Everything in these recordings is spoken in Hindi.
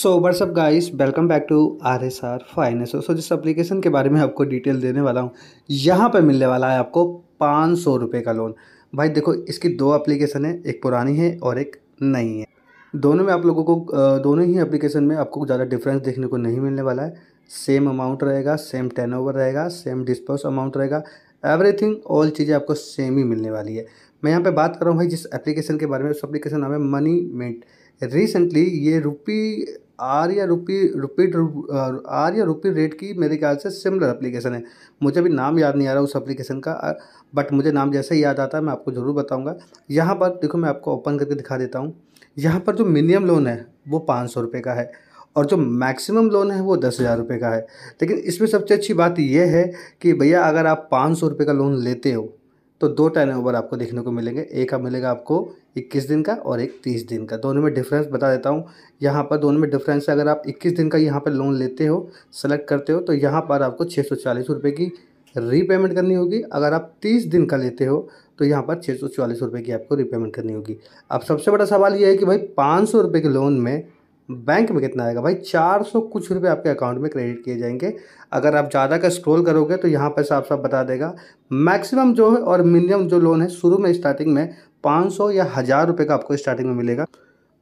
सो सब guys welcome back to R S R finance so जिस एप्लीकेशन के बारे में आपको डिटेल देने वाला हूँ यहाँ पर मिलने वाला है आपको पाँच सौ रुपये का लोन भाई देखो इसकी दो एप्लीकेशन है एक पुरानी है और एक नई है दोनों में आप लोगों को दोनों ही एप्लीकेशन में आपको ज़्यादा डिफरेंस देखने को नहीं मिलने वाला है सेम अमाउंट रहेगा सेम टर्न रहेगा सेम डिस्पोज अमाउंट रहेगा एवरीथिंग ऑल चीज़ें आपको सेम ही मिलने वाली है मैं यहाँ पे बात कर रहा हूँ भाई जिस एप्लीकेशन के बारे में उस एप्लीकेशन नाम है मनी मेंट रिसेंटली ये रुपी आर या रुपी रुपी आर या रुपी रेट की मेरे ख्याल से सिमिलर एप्लीकेशन है मुझे अभी नाम याद नहीं आ रहा उस एप्लीकेशन का बट मुझे नाम जैसे ही याद आता है मैं आपको ज़रूर बताऊंगा यहाँ पर देखो मैं आपको ओपन करके दिखा देता हूँ यहाँ पर जो मिनिमम लोन है वो पाँच सौ रुपये का है और जो मैक्सिमम लोन है वो दस हज़ार रुपये का है लेकिन इसमें सबसे अच्छी बात यह है कि भैया अगर आप पाँच सौ रुपये का लोन लेते हो तो दो ओवर आपको देखने को मिलेंगे एक अब मिलेगा आपको 21 दिन का और एक 30 दिन का दोनों में डिफरेंस बता देता हूँ यहाँ पर दोनों में डिफरेंस है अगर आप 21 दिन का यहाँ पर लोन लेते हो सेलेक्ट करते हो तो यहाँ पर आपको छः सौ चालीस रुपये की रीपेमेंट करनी होगी अगर आप 30 दिन का लेते हो तो यहाँ पर छः सौ चालीस रुपये की आपको रीपेमेंट करनी होगी अब सबसे बड़ा सवाल ये है कि भाई पाँच सौ रुपये के लोन में बैंक में कितना आएगा भाई चार सौ कुछ रुपए आपके अकाउंट में क्रेडिट किए जाएंगे अगर आप ज़्यादा का स्क्रॉल करोगे तो यहाँ पर साफ साफ बता देगा मैक्सिमम जो है और मिनिमम जो लोन है शुरू में स्टार्टिंग में पाँच सौ या हज़ार रुपये का आपको स्टार्टिंग में मिलेगा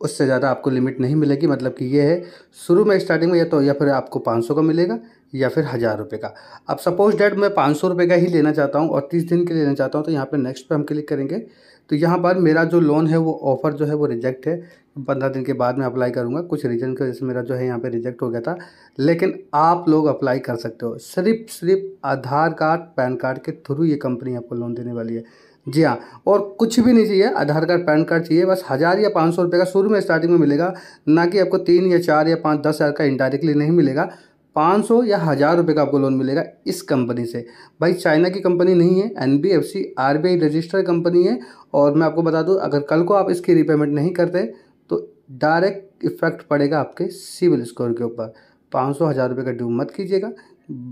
उससे ज़्यादा आपको लिमिट नहीं मिलेगी मतलब कि ये है शुरू में स्टार्टिंग में या तो या फिर आपको पाँच सौ का मिलेगा या फिर हज़ार रुपये का अब सपोज डेट मैं पाँच सौ रुपये का ही लेना चाहता हूँ और तीस दिन के लेना चाहता हूँ तो यहाँ पर नेक्स्ट पर हम क्लिक करेंगे तो यहाँ पर मेरा जो लोन है वो ऑफ़र जो है वो रिजेक्ट है पंद्रह दिन के बाद मैं अप्लाई करूँगा कुछ रीज़न की वजह से मेरा जो है यहाँ पे रिजेक्ट हो गया था लेकिन आप लोग अप्लाई कर सकते हो सिर्फ सिर्फ आधार कार्ड पैन कार्ड के थ्रू ये कंपनी आपको लोन देने वाली है जी हाँ और कुछ भी नहीं चाहिए आधार कार्ड पैन कार्ड चाहिए बस हज़ार या पाँच सौ रुपये का शुरू में स्टार्टिंग में मिलेगा ना कि आपको तीन या चार या पाँच दस हज़ार का इनडायरेक्टली नहीं मिलेगा पाँच सौ या हज़ार रुपये का आपको लोन मिलेगा इस कंपनी से भाई चाइना की कंपनी नहीं है N B F C R B I registered company है और मैं आपको बता दूँ अगर कल को आप इसकी रिपेमेंट नहीं करते डायरेक्ट इफेक्ट पड़ेगा आपके सिविल स्कोर के ऊपर पाँच सौ हज़ार रुपये का ड्यू मत कीजिएगा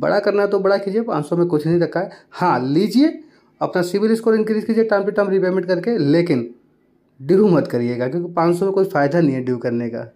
बड़ा करना है तो बड़ा कीजिए पाँच सौ में कुछ नहीं रखा है हाँ लीजिए अपना सिविल स्कोर इंक्रीज कीजिए टाइम टू टाइम रिपेमेंट करके लेकिन ड्यू मत करिएगा क्योंकि पाँच सौ में कोई फ़ायदा नहीं है ड्यू करने का